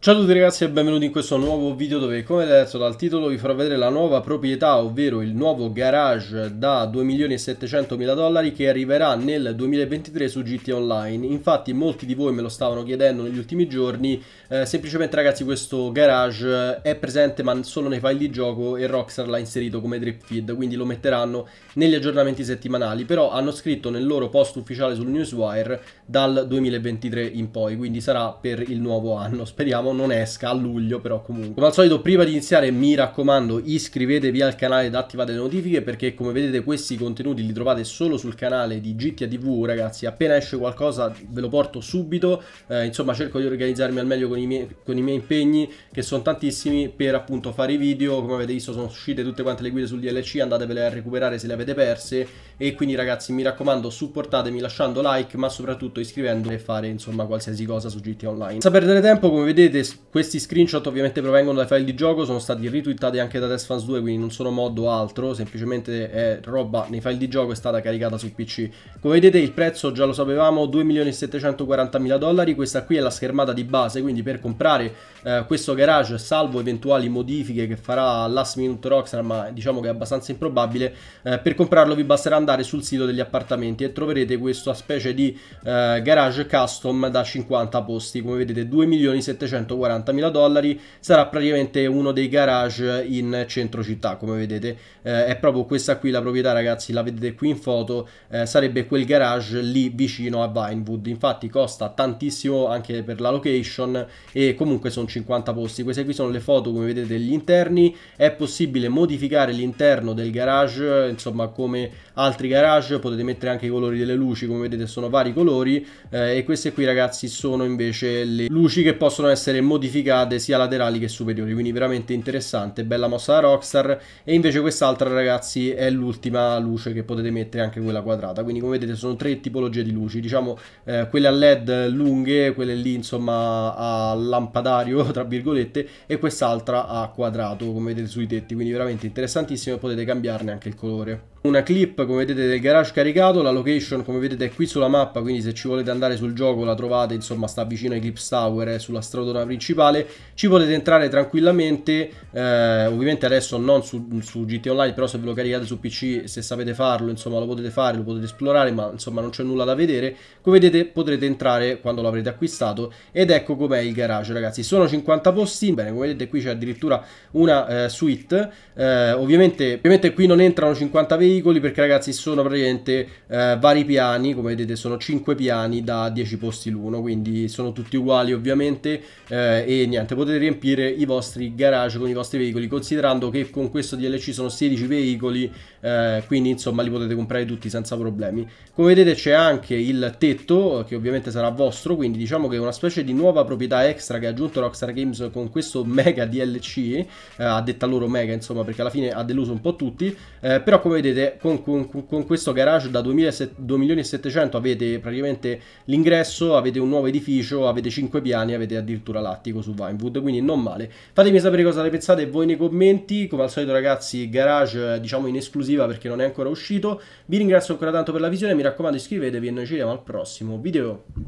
Ciao a tutti ragazzi e benvenuti in questo nuovo video dove come detto dal titolo vi farò vedere la nuova proprietà ovvero il nuovo garage da 2.700.000 dollari che arriverà nel 2023 su GT Online infatti molti di voi me lo stavano chiedendo negli ultimi giorni eh, semplicemente ragazzi questo garage eh, è presente ma solo nei file di gioco e Rockstar l'ha inserito come drip feed quindi lo metteranno negli aggiornamenti settimanali però hanno scritto nel loro post ufficiale sul Newswire dal 2023 in poi quindi sarà per il nuovo anno speriamo speriamo non esca a luglio però comunque. Come al solito prima di iniziare mi raccomando iscrivetevi al canale ed attivate le notifiche perché come vedete questi contenuti li trovate solo sul canale di GTA TV ragazzi. Appena esce qualcosa ve lo porto subito, eh, insomma cerco di organizzarmi al meglio con i miei, con i miei impegni che sono tantissimi per appunto fare i video. Come avete visto sono uscite tutte quante le guide sul DLC, andatevele a recuperare se le avete perse e quindi ragazzi mi raccomando supportatemi lasciando like ma soprattutto iscrivendovi e fare insomma qualsiasi cosa su GTA Online. Senza perdere tempo come vedete vedete, questi screenshot ovviamente provengono dai file di gioco, sono stati ritwittati anche da TestFans 2, quindi non sono mod o altro, semplicemente è roba nei file di gioco è stata caricata sul PC. Come vedete il prezzo già lo sapevamo, 2.740.000 dollari, questa qui è la schermata di base, quindi per comprare eh, questo garage, salvo eventuali modifiche che farà last minute Rockstar, ma diciamo che è abbastanza improbabile, eh, per comprarlo vi basterà andare sul sito degli appartamenti e troverete questa specie di eh, garage custom da 50 posti, come vedete 2.700.000 140.000 dollari, sarà praticamente uno dei garage in centro città, come vedete. Eh, è proprio questa qui la proprietà, ragazzi, la vedete qui in foto, eh, sarebbe quel garage lì vicino a Vinewood. Infatti costa tantissimo anche per la location e comunque sono 50 posti. Queste qui sono le foto, come vedete, degli interni. È possibile modificare l'interno del garage, insomma, come altri garage, potete mettere anche i colori delle luci, come vedete sono vari colori eh, e queste qui, ragazzi, sono invece le luci che possono essere essere modificate sia laterali che superiori, quindi veramente interessante, bella mossa da Rockstar e invece quest'altra ragazzi è l'ultima luce che potete mettere anche quella quadrata, quindi come vedete sono tre tipologie di luci, diciamo eh, quelle a led lunghe, quelle lì insomma a lampadario tra virgolette e quest'altra a quadrato come vedete sui tetti, quindi veramente interessantissimo e potete cambiarne anche il colore una clip come vedete del garage caricato la location come vedete è qui sulla mappa quindi se ci volete andare sul gioco la trovate insomma sta vicino ai Clips Tower eh, sulla stradona principale ci potete entrare tranquillamente eh, ovviamente adesso non su, su, GT Online però se ve lo caricate su PC se sapete farlo insomma lo potete fare lo potete esplorare ma insomma non c'è nulla da vedere come vedete potrete entrare quando l'avrete acquistato ed ecco com'è il garage ragazzi sono 50 posti bene come vedete qui c'è addirittura una eh, suite eh, ovviamente, ovviamente qui non entrano 50 veicoli veicoli perché ragazzi sono praticamente eh, vari piani, come vedete sono 5 piani da 10 posti l'uno, quindi sono tutti uguali ovviamente eh, e niente, potete riempire i vostri garage con i vostri veicoli, considerando che con questo DLC sono 16 veicoli, eh, quindi insomma li potete comprare tutti senza problemi. Come vedete c'è anche il tetto, che ovviamente sarà vostro, quindi diciamo che è una specie di nuova proprietà extra che ha aggiunto Rockstar Games con questo mega DLC, eh, a detta loro mega insomma perché alla fine ha deluso un po' tutti, eh, però come vedete avete con, con, con questo garage da 2.700.000 avete praticamente l'ingresso, avete un nuovo edificio, avete 5 piani, avete addirittura l'attico su Vinewood, quindi non male. Fatemi sapere cosa ne pensate voi nei commenti, come al solito ragazzi garage diciamo in esclusiva perché non è ancora uscito. Vi ringrazio ancora tanto per la visione, mi raccomando iscrivetevi e noi ci vediamo al prossimo video.